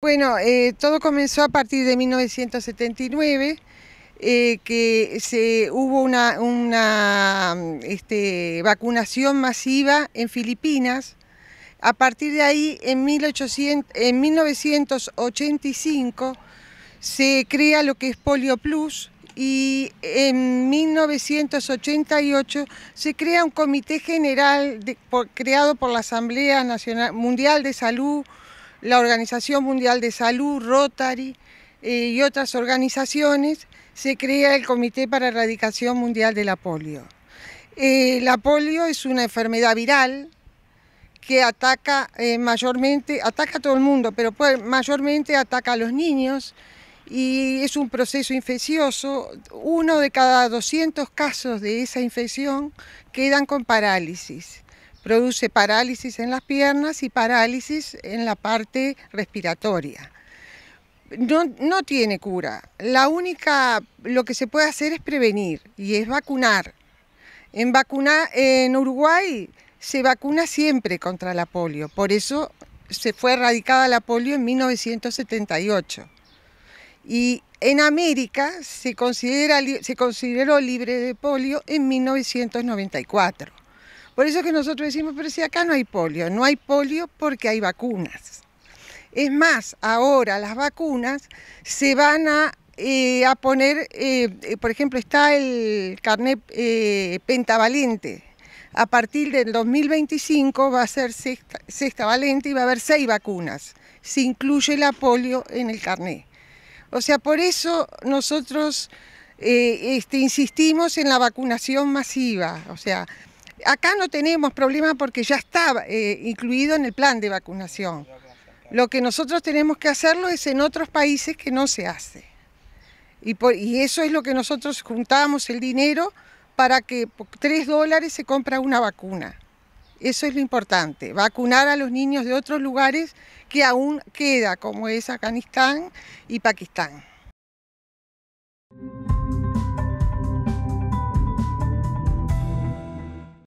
Bueno, eh, todo comenzó a partir de 1979, eh, que se, hubo una, mm, este, vacunación masiva en Filipinas. A partir de ahí, en, 1985, se crea lo que es Polio Plus y en 1988 se crea un comité general creado por la Asamblea Nacional, Mundial de Salud la Organización Mundial de Salud, Rotary eh, y otras organizaciones, se crea el Comité para la Erradicación Mundial de la Polio. Eh, la polio es una enfermedad viral que ataca eh, mayormente, ataca a todo el mundo, pero mayormente ataca a los niños y es un proceso infeccioso. Uno de cada 200 casos de esa infección quedan con parálisis produce parálisis en las piernas y parálisis en la parte respiratoria. No, tiene cura. La única, lo que se puede hacer es prevenir y es vacunar. En, en Uruguay se vacuna siempre contra la polio, por eso se fue erradicada la polio en 1978. Y en América se, considera, se consideró libre de polio en 1994. Por eso es que nosotros decimos, pero si acá no hay polio, no hay polio porque hay vacunas. Es más, ahora las vacunas se van a, eh, poner, eh, por ejemplo, está el carnet eh, pentavalente. A partir del 2025 va a ser sexta, valente y va a haber seis vacunas. Se incluye la polio en el carnet. O sea, por eso nosotros este, insistimos en la vacunación masiva. O sea, Acá no tenemos problema porque ya está eh, incluido en el plan de vacunación. Lo que nosotros tenemos que hacerlo es en otros países que no se hace. Y, y eso es lo que nosotros juntamos el dinero para que por 3 dólares se compra una vacuna. Eso es lo importante, vacunar a los niños de otros lugares que aún queda, como es Afganistán y Pakistán.